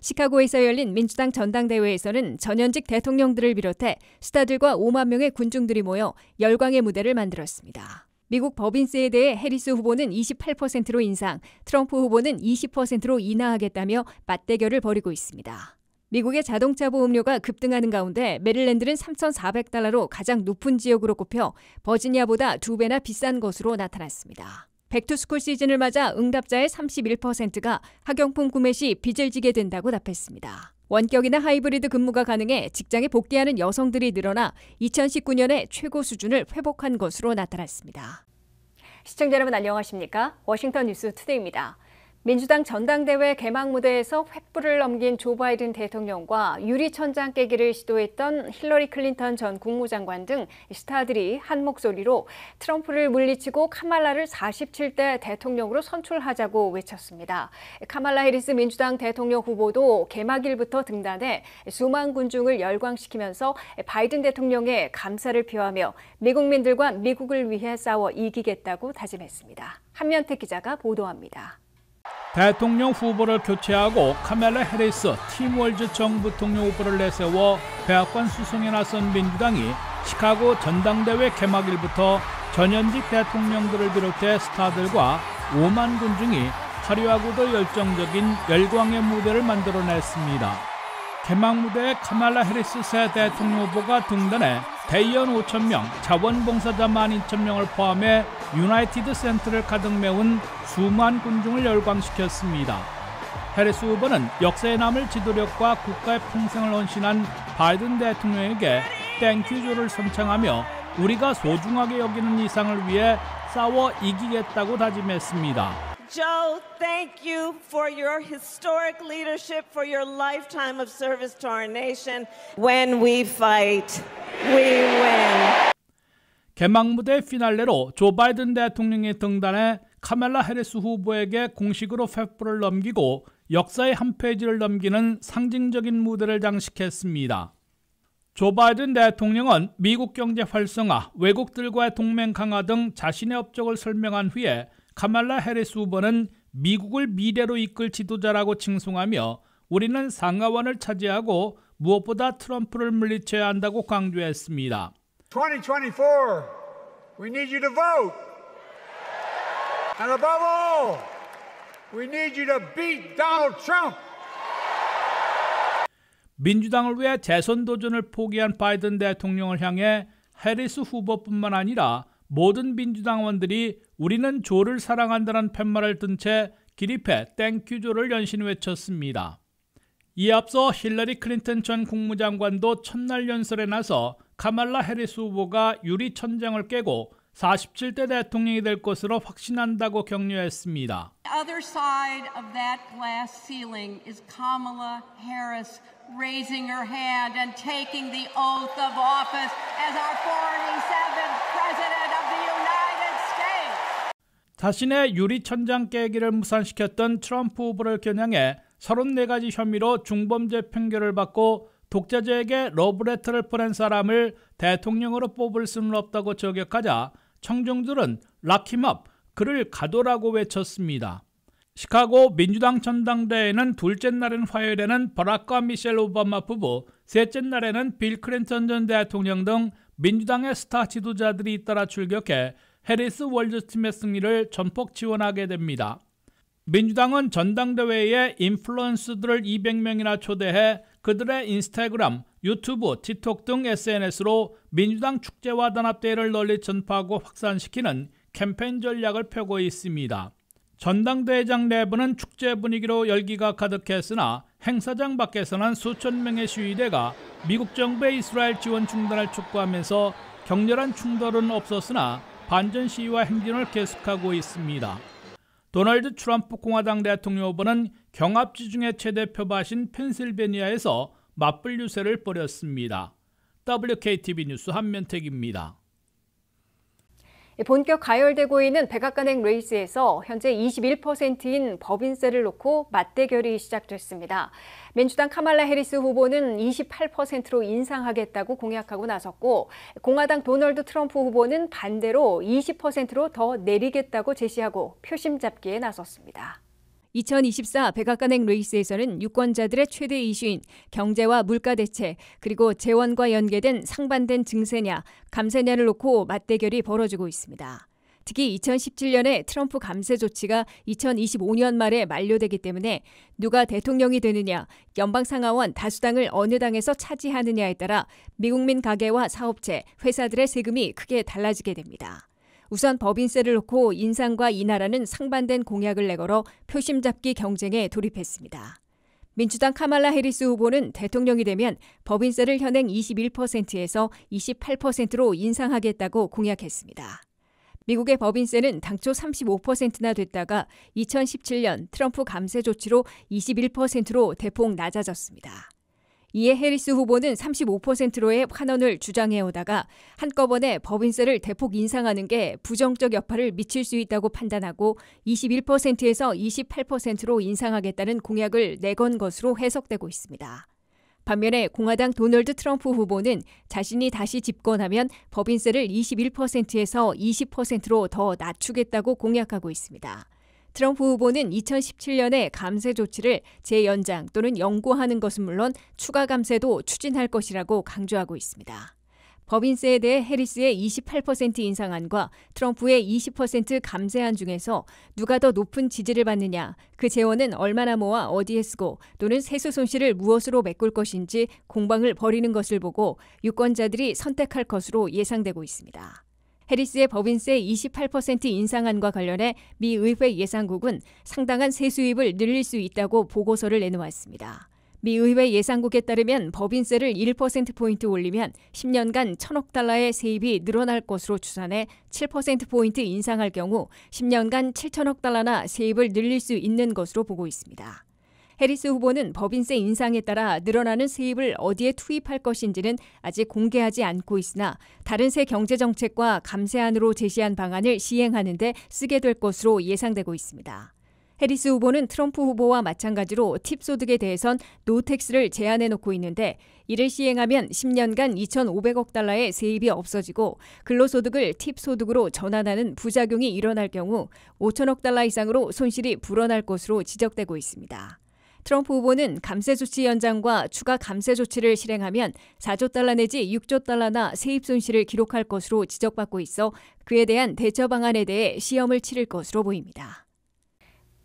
시카고에서 열린 민주당 전당대회에서는 전현직 대통령들을 비롯해 스타들과 5만 명의 군중들이 모여 열광의 무대를 만들었습니다. 미국 법인세에 대해 해리스 후보는 28%로 인상, 트럼프 후보는 20%로 인하하겠다며 맞대결을 벌이고 있습니다. 미국의 자동차 보험료가 급등하는 가운데 메릴랜드는 3,400달러로 가장 높은 지역으로 꼽혀 버지니아보다 두 배나 비싼 것으로 나타났습니다. 백투스쿨 시즌을 맞아 응답자의 31%가 학용품 구매 시 빚을 지게 된다고 답했습니다. 원격이나 하이브리드 근무가 가능해 직장에 복귀하는 여성들이 늘어나 2019년에 최고 수준을 회복한 것으로 나타났습니다. 시청자 여러분 안녕하십니까? 워싱턴 뉴스 투데이입니다. 민주당 전당대회 개막 무대에서 횃불을 넘긴 조 바이든 대통령과 유리천장 깨기를 시도했던 힐러리 클린턴 전 국무장관 등 스타들이 한 목소리로 트럼프를 물리치고 카말라를 47대 대통령으로 선출하자고 외쳤습니다. 카말라 해리스 민주당 대통령 후보도 개막일부터 등단해 수만 군중을 열광시키면서 바이든 대통령의 감사를 표하며 미국민들과 미국을 위해 싸워 이기겠다고 다짐했습니다. 한면택 기자가 보도합니다. 대통령 후보를 교체하고 카멜라 해리스 팀월즈 정부통령 후보를 내세워 대학관 수송에 나선 민주당이 시카고 전당대회 개막일부터 전현직 대통령들을 비롯해 스타들과 5만 군중이 화려하고도 열정적인 열광의 무대를 만들어냈습니다. 개막 무대에 카말라 해리스 새 대통령 후보가 등단해 대의원 5천명 자원봉사자 1 2 0 0 0명을 포함해 유나이티드 센트를 가득 메운 수만 군중을 열광시켰습니다. 해리스 후보는 역사에 남을 지도력과 국가의 풍성을 헌신한 바이든 대통령에게 땡큐조를 선창하며 우리가 소중하게 여기는 이상을 위해 싸워 이기겠다고 다짐했습니다. Joe, thank you for your historic leadership, for your lifetime of service to our nation. When we fight, we win. 개막 무대 피날레로 조 바이든 대통령이 등단해 카멜라 헤리스 후보에게 공식으로 횃불을 넘기고 역사의 한 페이지를 넘기는 상징적인 무대를 장식했습니다. 조 바이든 대통령은 미국 경제 활성화, 외국들과의 동맹 강화 등 자신의 업적을 설명한 후에 카말라 헤리스 후보는 미국을 미래로 이끌 지도자라고 칭송하며 우리는 상하원을 차지하고 무엇보다 트럼프를 물리쳐야 한다고 강조했습니다. 2024, we need you to vote. And above all, we need you to beat Donald Trump. 민주당을 위해 재선 도전을 포기한 바이든 대통령을 향해 해리스 후보뿐만 아니라 모든 민주당원들이 우리는 조를 사랑한다는 팻말을 든 채 기립해 땡큐조를 연신 외쳤습니다. 이에 앞서 힐러리 클린턴 전 국무장관도 첫날 연설에 나서 카말라 해리스 후보가 유리 천장을 깨고 47대 대통령이 될 것으로 확신한다고 격려했습니다. The other side of that glass ceiling is Kamala Harris raising her hand and taking the oath of office as our 47th president. 자신의 유리 천장 깨기를 무산시켰던 트럼프 후보를 겨냥해 34가지 혐의로 중범죄 판결을 받고 독자제에게 러브레터를 보낸 사람을 대통령으로 뽑을 수는 없다고 저격하자 청중들은 락힘업, 그를 가둬라고 외쳤습니다. 시카고 민주당 전당대회는 둘째 날인 화요일에는 버락과 미셸 오바마 부부, 셋째 날에는 빌 클린턴 전 대통령 등 민주당의 스타 지도자들이 잇따라 출격해 해리스 월드팀의 승리를 전폭 지원하게 됩니다. 민주당은 전당대회에 인플루언서들을 200명이나 초대해 그들의 인스타그램, 유튜브, 틱톡 등 SNS로 민주당 축제와 단합대회를 널리 전파하고 확산시키는 캠페인 전략을 펴고 있습니다. 전당대회장 내부는 축제 분위기로 열기가 가득했으나 행사장 밖에서는 수천 명의 시위대가 미국 정부의 이스라엘 지원 중단을 촉구하면서 격렬한 충돌은 없었으나 반전 시위와 행진을 계속하고 있습니다. 도널드 트럼프 공화당 대통령 후보는 경합지중해 최대 표밭인 펜실베니아에서 맞불 유세를 벌였습니다. WKTV 뉴스 한면택입니다. 본격 가열되고 있는 백악관행 레이스에서 현재 21%인 법인세를 놓고 맞대결이 시작됐습니다. 민주당 카말라 해리스 후보는 28%로 인상하겠다고 공약하고 나섰고 공화당 도널드 트럼프 후보는 반대로 20%로 더 내리겠다고 제시하고 표심 잡기에 나섰습니다. 2024 백악관행 레이스에서는 유권자들의 최대 이슈인 경제와 물가 대체 그리고 재원과 연계된 상반된 증세냐 감세냐를 놓고 맞대결이 벌어지고 있습니다. 특히 2017년에 트럼프 감세 조치가 2025년 말에 만료되기 때문에 누가 대통령이 되느냐, 연방 상하원 다수당을 어느 당에서 차지하느냐에 따라 미국민 가게와 사업체, 회사들의 세금이 크게 달라지게 됩니다. 우선 법인세를 놓고 인상과 인하라는 상반된 공약을 내걸어 표심 잡기 경쟁에 돌입했습니다. 민주당 카말라 해리스 후보는 대통령이 되면 법인세를 현행 21%에서 28%로 인상하겠다고 공약했습니다. 미국의 법인세는 당초 35%나 됐다가 2017년 트럼프 감세 조치로 21%로 대폭 낮아졌습니다. 이에 해리스 후보는 35%로의 환원을 주장해오다가 한꺼번에 법인세를 대폭 인상하는 게 부정적 여파를 미칠 수 있다고 판단하고 21%에서 28%로 인상하겠다는 공약을 내건 것으로 해석되고 있습니다. 반면에 공화당 도널드 트럼프 후보는 자신이 다시 집권하면 법인세를 21%에서 20%로 더 낮추겠다고 공약하고 있습니다. 트럼프 후보는 2017년에 감세 조치를 재연장 또는 연고하는 것은 물론 추가 감세도 추진할 것이라고 강조하고 있습니다. 법인세에 대해 해리스의 28% 인상안과 트럼프의 20% 감세안 중에서 누가 더 높은 지지를 받느냐, 그 재원은 얼마나 모아 어디에 쓰고 또는 세수 손실을 무엇으로 메꿀 것인지 공방을 벌이는 것을 보고 유권자들이 선택할 것으로 예상되고 있습니다. 해리스의 법인세 28% 인상안과 관련해 미 의회 예산국은 상당한 세수입을 늘릴 수 있다고 보고서를 내놓았습니다. 미 의회 예산국에 따르면 법인세를 1%포인트 올리면 10년간 1천억 달러의 세입이 늘어날 것으로 추산해 7%포인트 인상할 경우 10년간 7천억 달러나 세입을 늘릴 수 있는 것으로 보고 있습니다. 해리스 후보는 법인세 인상에 따라 늘어나는 세입을 어디에 투입할 것인지는 아직 공개하지 않고 있으나 다른 세 경제정책과 감세안으로 제시한 방안을 시행하는데 쓰게 될 것으로 예상되고 있습니다. 해리스 후보는 트럼프 후보와 마찬가지로 팁 소득에 대해선 노텍스를 제한해 놓고 있는데 이를 시행하면 10년간 2,500억 달러의 세입이 없어지고 근로소득을 팁 소득으로 전환하는 부작용이 일어날 경우 5천억 달러 이상으로 손실이 불어날 것으로 지적되고 있습니다. 트럼프 후보는 감세 조치 연장과 추가 감세 조치를 실행하면 4조 달러 내지 6조 달러나 세입 손실을 기록할 것으로 지적받고 있어 그에 대한 대처 방안에 대해 시험을 치를 것으로 보입니다.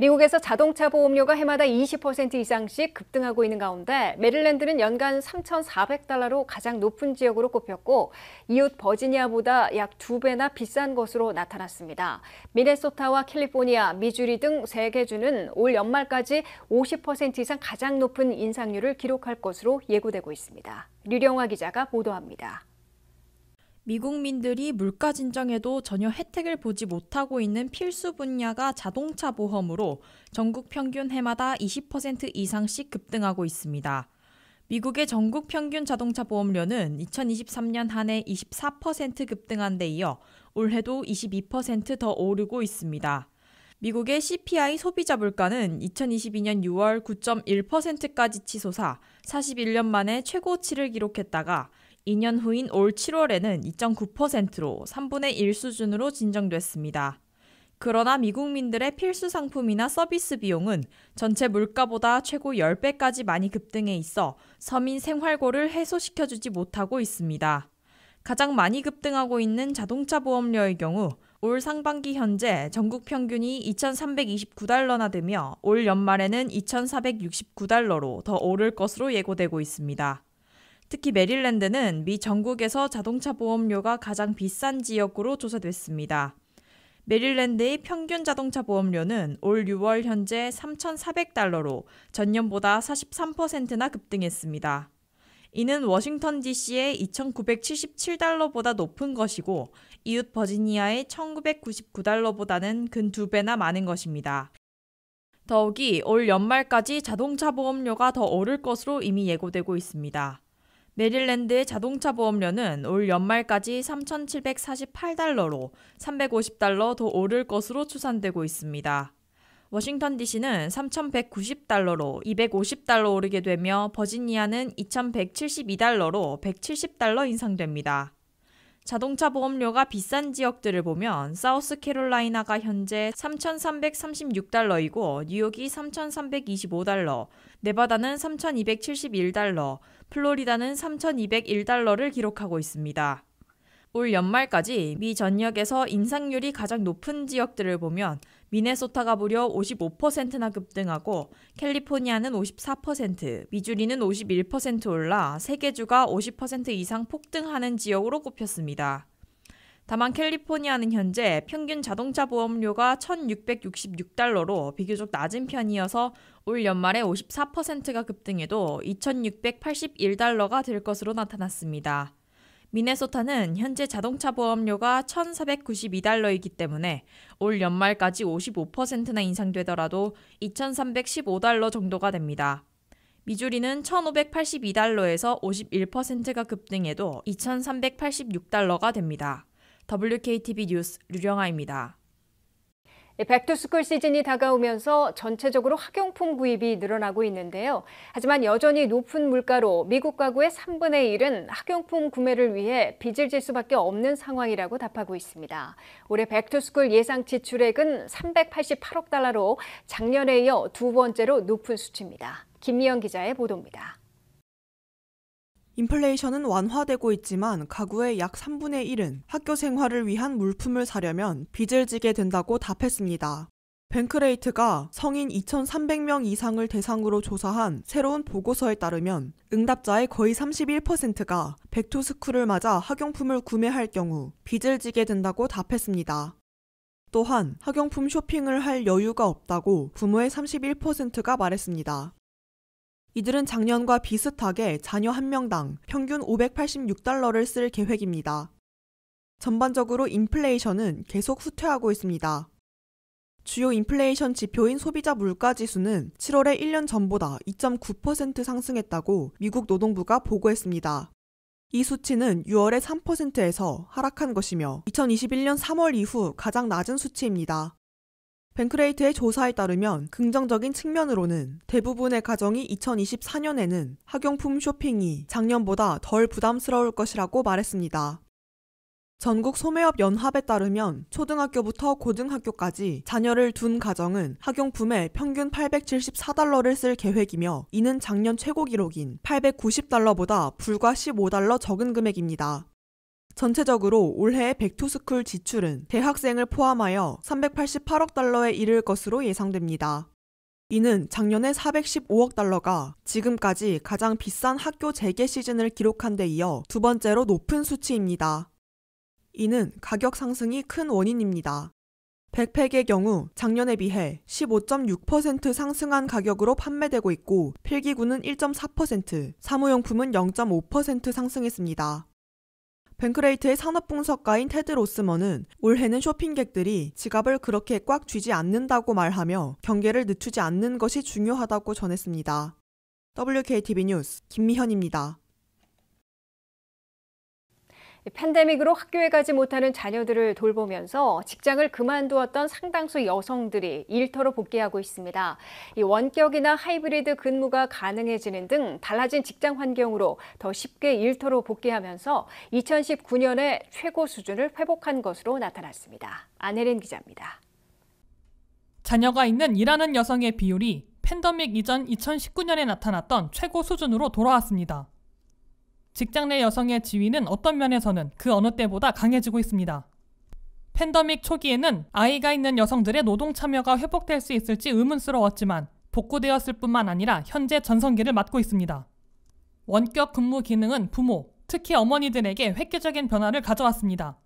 미국에서 자동차 보험료가 해마다 20% 이상씩 급등하고 있는 가운데 메릴랜드는 연간 3,400달러로 가장 높은 지역으로 꼽혔고 이웃 버지니아보다 약 두배나 비싼 것으로 나타났습니다. 미네소타와 캘리포니아, 미주리 등 세 개 주는 올 연말까지 50% 이상 가장 높은 인상률을 기록할 것으로 예고되고 있습니다. 류령화 기자가 보도합니다. 미국민들이 물가 진정에도 전혀 혜택을 보지 못하고 있는 필수 분야가 자동차 보험으로 전국 평균 해마다 20% 이상씩 급등하고 있습니다. 미국의 전국 평균 자동차 보험료는 2023년 한 해 24% 급등한 데 이어 올해도 22%더 오르고 있습니다. 미국의 CPI 소비자 물가는 2022년 6월 9.1%까지 치솟아 41년 만에 최고치를 기록했다가 2년 후인 올 7월에는 2.9%로 3분의 1 수준으로 진정됐습니다. 그러나 미국민들의 필수 상품이나 서비스 비용은 전체 물가보다 최고 10배까지 많이 급등해 있어 서민 생활고를 해소시켜주지 못하고 있습니다. 가장 많이 급등하고 있는 자동차 보험료의 경우 올 상반기 현재 전국 평균이 2,329달러나 되며 올 연말에는 2,469달러로 더 오를 것으로 예고되고 있습니다. 특히 메릴랜드는 미 전국에서 자동차 보험료가 가장 비싼 지역으로 조사됐습니다. 메릴랜드의 평균 자동차 보험료는 올 6월 현재 3,400달러로 전년보다 43%나 급등했습니다. 이는 워싱턴 DC의 2,977달러보다 높은 것이고 이웃 버지니아의 1,999달러보다는 근 두 배나 많은 것입니다. 더욱이 올 연말까지 자동차 보험료가 더 오를 것으로 이미 예고되고 있습니다. 메릴랜드의 자동차 보험료는 올 연말까지 3,748달러로 350달러 더 오를 것으로 추산되고 있습니다. 워싱턴 DC는 3,190달러로 250달러 오르게 되며 버지니아는 2,172달러로 170달러 인상됩니다. 자동차 보험료가 비싼 지역들을 보면 사우스캐롤라이나가 현재 3,336달러이고 뉴욕이 3,325달러, 네바다는 3,271달러, 플로리다는 3,201달러를 기록하고 있습니다. 올 연말까지 미 전역에서 인상률이 가장 높은 지역들을 보면 미네소타가 무려 55%나 급등하고 캘리포니아는 54%, 미주리는 51% 올라 세계주가 50% 이상 폭등하는 지역으로 꼽혔습니다. 다만 캘리포니아는 현재 평균 자동차 보험료가 1,666달러로 비교적 낮은 편이어서 올 연말에 54%가 급등해도 2,681달러가 될 것으로 나타났습니다. 미네소타는 현재 자동차 보험료가 1,492달러이기 때문에 올 연말까지 55%나 인상되더라도 2,315달러 정도가 됩니다. 미주리는 1,582달러에서 51%가 급등해도 2,386달러가 됩니다. WKTV 뉴스 류령아입니다. 백투스쿨 네, 시즌이 다가오면서 전체적으로 학용품 구입이 늘어나고 있는데요. 하지만 여전히 높은 물가로 미국 가구의 3분의 1은 학용품 구매를 위해 빚을 질 수밖에 없는 상황이라고 답하고 있습니다. 올해 백투스쿨 예상 지출액은 388억 달러로 작년에 이어 두 번째로 높은 수치입니다. 김미영 기자의 보도입니다. 인플레이션은 완화되고 있지만 가구의 약 3분의 1은 학교 생활을 위한 물품을 사려면 빚을 지게 된다고 답했습니다. 뱅크레이트가 성인 2,300명 이상을 대상으로 조사한 새로운 보고서에 따르면 응답자의 거의 31%가 백투스쿨을 맞아 학용품을 구매할 경우 빚을 지게 된다고 답했습니다. 또한 학용품 쇼핑을 할 여유가 없다고 부모의 31%가 말했습니다. 이들은 작년과 비슷하게 자녀 한명당 평균 586달러를 쓸 계획입니다. 전반적으로 인플레이션은 계속 후퇴하고 있습니다. 주요 인플레이션 지표인 소비자 물가 지수는 7월에 1년 전보다 2.9% 상승했다고 미국 노동부가 보고했습니다. 이 수치는 6월에 3%에서 하락한 것이며 2021년 3월 이후 가장 낮은 수치입니다. 뱅크레이트의 조사에 따르면 긍정적인 측면으로는 대부분의 가정이 2024년에는 학용품 쇼핑이 작년보다 덜 부담스러울 것이라고 말했습니다. 전국 소매업 연합에 따르면 초등학교부터 고등학교까지 자녀를 둔 가정은 학용품에 평균 874달러를 쓸 계획이며 이는 작년 최고 기록인 890달러보다 불과 15달러 적은 금액입니다. 전체적으로 올해 백투스쿨 지출은 대학생을 포함하여 388억 달러에 이를 것으로 예상됩니다. 이는 작년에 415억 달러가 지금까지 가장 비싼 학교 재개 시즌을 기록한 데 이어 두 번째로 높은 수치입니다. 이는 가격 상승이 큰 원인입니다. 백팩의 경우 작년에 비해 15.6% 상승한 가격으로 판매되고 있고 필기구는 1.4%, 사무용품은 0.5% 상승했습니다. 뱅크레이트의 산업 분석가인 테드 로스먼은 올해는 쇼핑객들이 지갑을 그렇게 꽉 쥐지 않는다고 말하며 경계를 늦추지 않는 것이 중요하다고 전했습니다. WKTV 뉴스 김미현입니다. 팬데믹으로 학교에 가지 못하는 자녀들을 돌보면서 직장을 그만두었던 상당수 여성들이 일터로 복귀하고 있습니다. 이 원격이나 하이브리드 근무가 가능해지는 등 달라진 직장 환경으로 더 쉽게 일터로 복귀하면서 2019년에 최고 수준을 회복한 것으로 나타났습니다. 안혜린 기자입니다. 자녀가 있는 일하는 여성의 비율이 팬데믹 이전 2019년에 나타났던 최고 수준으로 돌아왔습니다. 직장 내 여성의 지위는 어떤 면에서는 그 어느 때보다 강해지고 있습니다. 팬더믹 초기에는 아이가 있는 여성들의 노동 참여가 회복될 수 있을지 의문스러웠지만 복구되었을 뿐만 아니라 현재 전성기를 맞고 있습니다. 원격 근무 기능은 부모, 특히 어머니들에게 획기적인 변화를 가져왔습니다.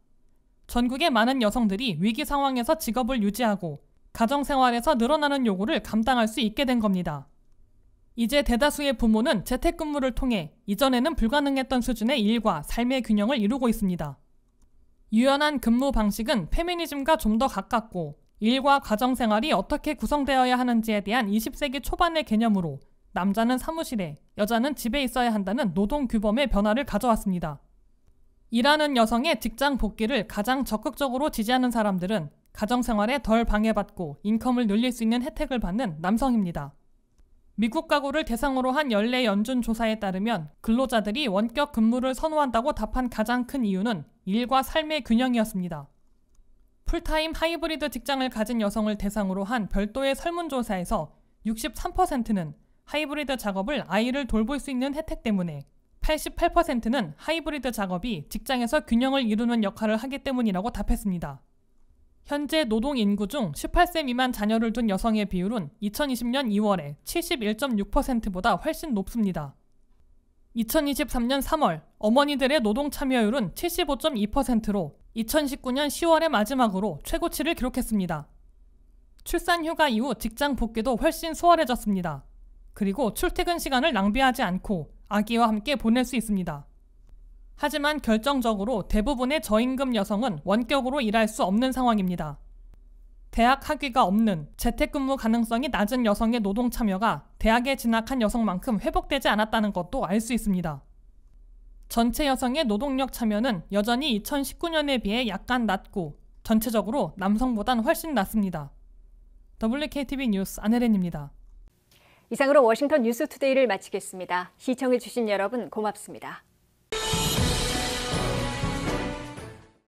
전국의 많은 여성들이 위기 상황에서 직업을 유지하고 가정 생활에서 늘어나는 요구를 감당할 수 있게 된 겁니다. 이제 대다수의 부모는 재택근무를 통해 이전에는 불가능했던 수준의 일과 삶의 균형을 이루고 있습니다. 유연한 근무 방식은 페미니즘과 좀 더 가깝고 일과 가정 생활이 어떻게 구성되어야 하는지에 대한 20세기 초반의 개념으로 남자는 사무실에, 여자는 집에 있어야 한다는 노동 규범의 변화를 가져왔습니다. 일하는 여성의 직장 복귀를 가장 적극적으로 지지하는 사람들은 가정 생활에 덜 방해받고 인컴을 늘릴 수 있는 혜택을 받는 남성입니다. 미국 가구를 대상으로 한 연례 연준 조사에 따르면 근로자들이 원격 근무를 선호한다고 답한 가장 큰 이유는 일과 삶의 균형이었습니다. 풀타임 하이브리드 직장을 가진 여성을 대상으로 한 별도의 설문조사에서 63%는 하이브리드 작업을 아이를 돌볼 수 있는 혜택 때문에 88%는 하이브리드 작업이 직장에서 균형을 이루는 역할을 하기 때문이라고 답했습니다. 현재 노동 인구 중 18세 미만 자녀를 둔 여성의 비율은 2020년 2월에 71.6%보다 훨씬 높습니다. 2023년 3월 어머니들의 노동 참여율은 75.2%로 2019년 10월의 마지막으로 최고치를 기록했습니다. 출산 휴가 이후 직장 복귀도 훨씬 수월해졌습니다. 그리고 출퇴근 시간을 낭비하지 않고 아기와 함께 보낼 수 있습니다. 하지만 결정적으로 대부분의 저임금 여성은 원격으로 일할 수 없는 상황입니다. 대학 학위가 없는 재택근무 가능성이 낮은 여성의 노동 참여가 대학에 진학한 여성만큼 회복되지 않았다는 것도 알 수 있습니다. 전체 여성의 노동력 참여는 여전히 2019년에 비해 약간 낮고 전체적으로 남성보단 훨씬 낮습니다. WKTV 뉴스 안혜렌입니다. 이상으로 워싱턴 뉴스 투데이를 마치겠습니다. 시청해주신 여러분 고맙습니다.